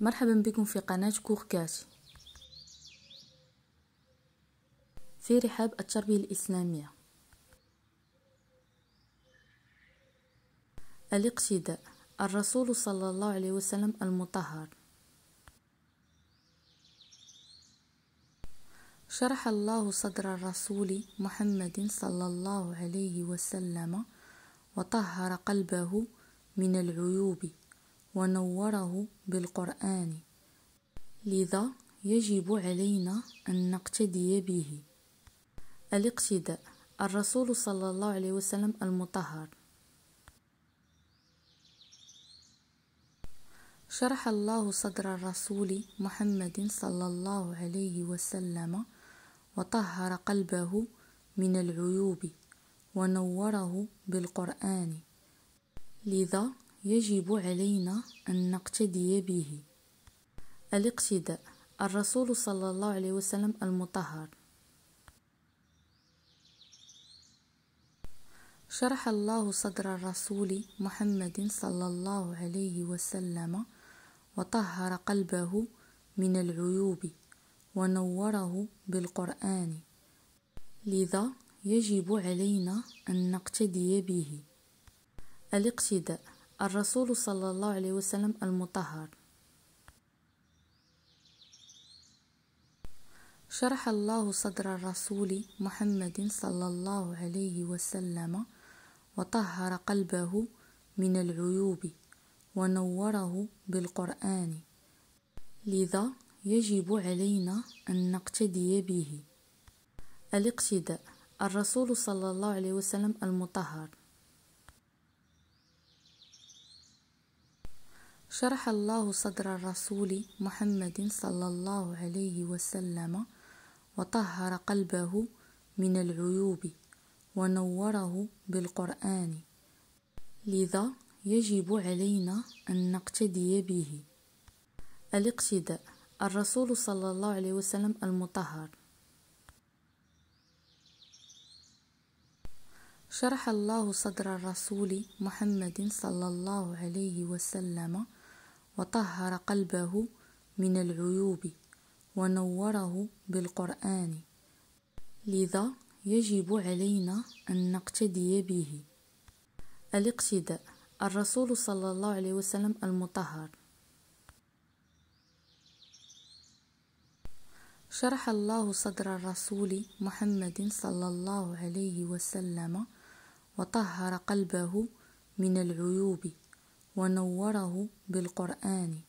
مرحبا بكم في قناة كاش في رحاب التربية الإسلامية الاقتداء الرسول صلى الله عليه وسلم المطهر شرح الله صدر الرسول محمد صلى الله عليه وسلم وطهر قلبه من العيوب ونوره بالقرآن لذا يجب علينا أن نقتدي به الاقتداء الرسول صلى الله عليه وسلم المطهر شرح الله صدر الرسول محمد صلى الله عليه وسلم وطهر قلبه من العيوب ونوره بالقرآن لذا يجب علينا أن نقتدي به الاقتداء الرسول صلى الله عليه وسلم المطهر شرح الله صدر الرسول محمد صلى الله عليه وسلم وطهر قلبه من العيوب ونوره بالقرآن لذا يجب علينا أن نقتدي به الاقتداء الرسول صلى الله عليه وسلم المطهر شرح الله صدر الرسول محمد صلى الله عليه وسلم وطهر قلبه من العيوب ونوره بالقران لذا يجب علينا ان نقتدي به الاقتداء الرسول صلى الله عليه وسلم المطهر شرح الله صدر الرسول محمد صلى الله عليه وسلم وطهر قلبه من العيوب ونوره بالقرآن لذا يجب علينا أن نقتدي به الاقتداء الرسول صلى الله عليه وسلم المطهر شرح الله صدر الرسول محمد صلى الله عليه وسلم وطهر قلبه من العيوب ونوره بالقرآن لذا يجب علينا أن نقتدي به الاقتداء الرسول صلى الله عليه وسلم المطهر شرح الله صدر الرسول محمد صلى الله عليه وسلم وطهر قلبه من العيوب ونوره بالقرآن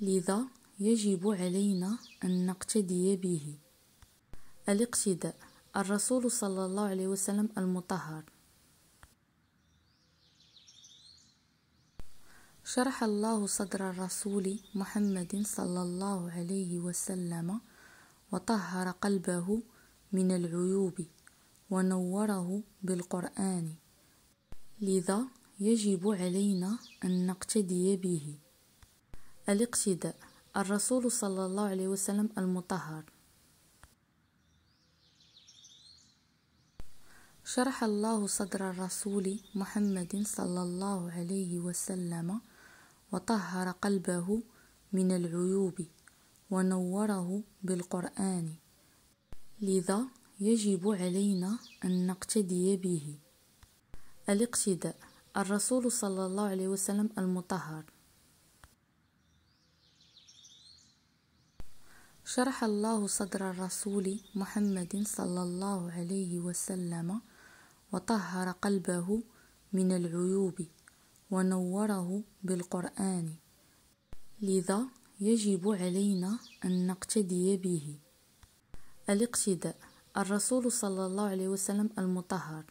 لذا يجب علينا أن نقتدي به الاقتداء الرسول صلى الله عليه وسلم المطهر شرح الله صدر الرسول محمد صلى الله عليه وسلم وطهر قلبه من العيوب ونوره بالقرآن لذا يجب علينا أن نقتدي به الاقتداء الرسول صلى الله عليه وسلم المطهر شرح الله صدر الرسول محمد صلى الله عليه وسلم وطهر قلبه من العيوب ونوره بالقرآن لذا يجب علينا أن نقتدي به الاقتداء الرسول صلى الله عليه وسلم المطهر شرح الله صدر الرسول محمد صلى الله عليه وسلم وطهر قلبه من العيوب ونوره بالقران لذا يجب علينا ان نقتدي به الاقتداء الرسول صلى الله عليه وسلم المطهر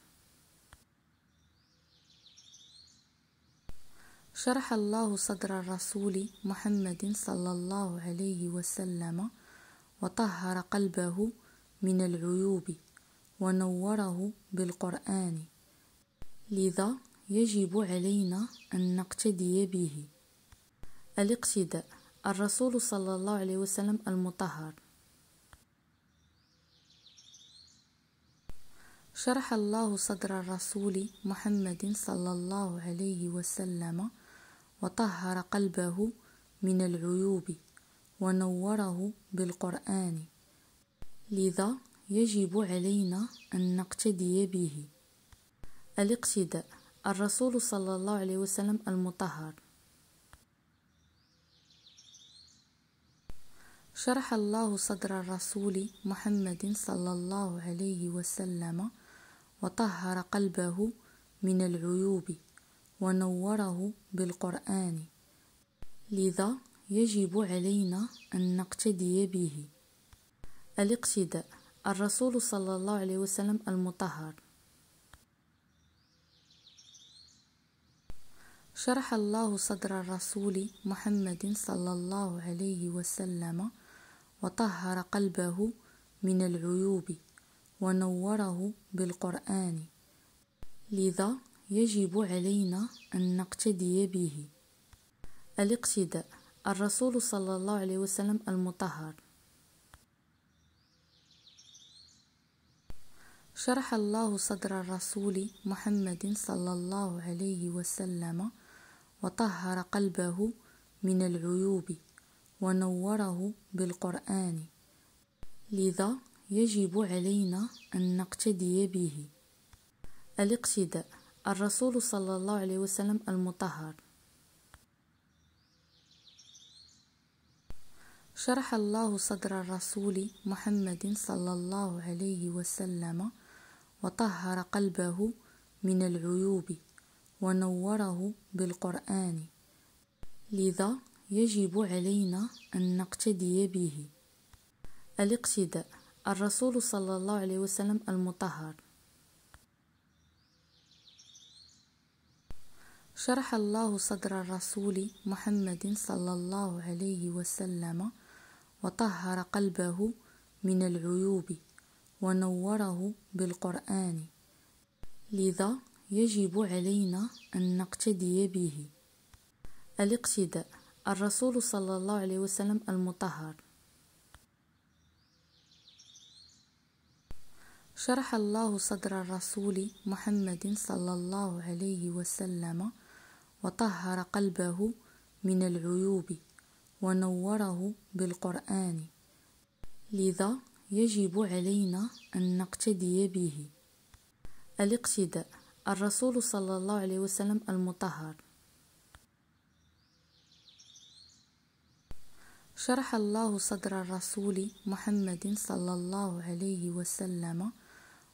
شرح الله صدر الرسول محمد صلى الله عليه وسلم وطهر قلبه من العيوب ونوره بالقرآن لذا يجب علينا أن نقتدي به الاقتداء الرسول صلى الله عليه وسلم المطهر شرح الله صدر الرسول محمد صلى الله عليه وسلم وطهر قلبه من العيوب ونوره بالقرآن لذا يجب علينا أن نقتدي به الاقتداء الرسول صلى الله عليه وسلم المطهر شرح الله صدر الرسول محمد صلى الله عليه وسلم وطهر قلبه من العيوب ونوره بالقرآن لذا يجب علينا أن نقتدي به الاقتداء الرسول صلى الله عليه وسلم المطهر شرح الله صدر الرسول محمد صلى الله عليه وسلم وطهر قلبه من العيوب ونوره بالقرآن لذا يجب علينا أن نقتدي به الاقتداء الرسول صلى الله عليه وسلم المطهر شرح الله صدر الرسول محمد صلى الله عليه وسلم وطهر قلبه من العيوب ونوره بالقرآن لذا يجب علينا أن نقتدي به الاقتداء الرسول صلى الله عليه وسلم المطهر شرح الله صدر الرسول محمد صلى الله عليه وسلم وطهر قلبه من العيوب ونوره بالقران لذا يجب علينا ان نقتدي به الاقتداء الرسول صلى الله عليه وسلم المطهر شرح الله صدر الرسول محمد صلى الله عليه وسلم وطهر قلبه من العيوب ونوره بالقرآن لذا يجب علينا أن نقتدي به الاقتداء الرسول صلى الله عليه وسلم المطهر شرح الله صدر الرسول محمد صلى الله عليه وسلم وطهر قلبه من العيوب ونوره بالقرآن لذا يجب علينا أن نقتدي به الاقتداء الرسول صلى الله عليه وسلم المطهر شرح الله صدر الرسول محمد صلى الله عليه وسلم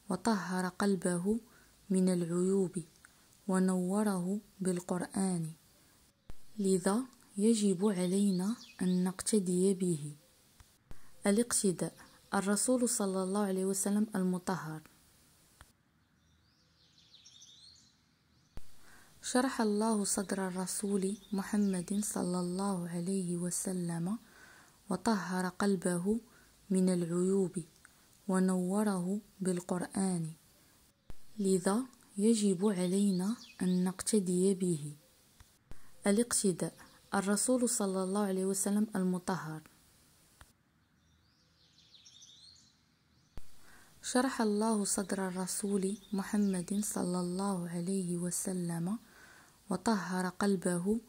وطهر قلبه من العيوب ونوره بالقرآن لذا يجب علينا أن نقتدي به الاقتداء الرسول صلى الله عليه وسلم المطهر شرح الله صدر الرسول محمد صلى الله عليه وسلم وطهر قلبه من العيوب ونوره بالقرآن لذا يجب علينا أن نقتدي به الاقتداء الرسول صلى الله عليه وسلم المطهر شرح الله صدر الرسول محمد صلى الله عليه وسلم وطهر قلبه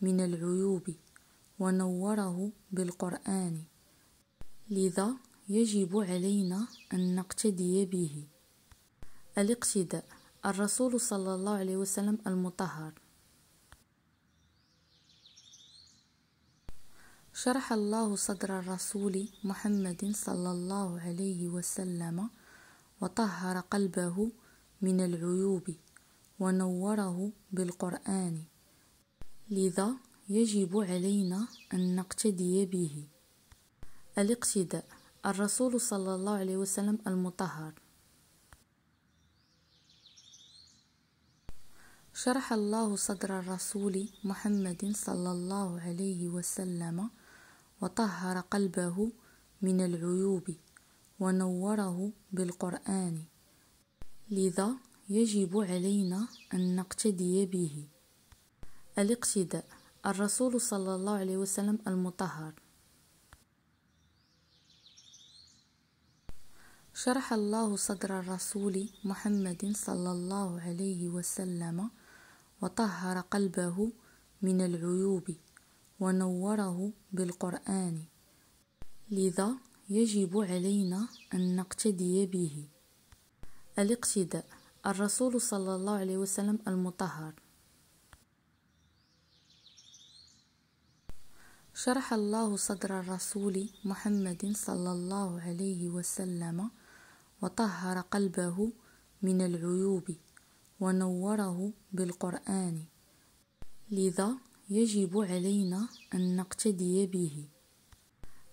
من العيوب ونوره بالقرآن لذا يجب علينا أن نقتدي به الاقتداء الرسول صلى الله عليه وسلم المطهر شرح الله صدر الرسول محمد صلى الله عليه وسلم وطهر قلبه من العيوب ونوره بالقران لذا يجب علينا ان نقتدي به الاقتداء الرسول صلى الله عليه وسلم المطهر شرح الله صدر الرسول محمد صلى الله عليه وسلم وطهر قلبه من العيوب ونوره بالقرآن لذا يجب علينا أن نقتدي به الاقتداء الرسول صلى الله عليه وسلم المطهر شرح الله صدر الرسول محمد صلى الله عليه وسلم وطهر قلبه من العيوب ونوره بالقرآن لذا يجب علينا أن نقتدي به الاقتداء الرسول صلى الله عليه وسلم المطهر شرح الله صدر الرسول محمد صلى الله عليه وسلم وطهر قلبه من العيوب ونوره بالقرآن لذا يجب علينا أن نقتدي به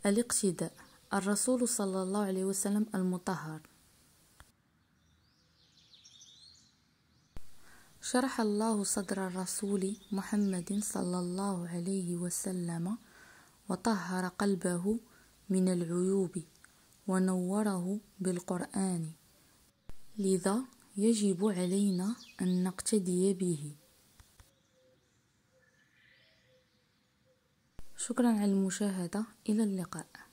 الاقتداء الرسول صلى الله عليه وسلم المطهر شرح الله صدر الرسول محمد صلى الله عليه وسلم وطهر قلبه من العيوب ونوره بالقرآن لذا يجب علينا أن نقتدي به شكرا على المشاهدة إلى اللقاء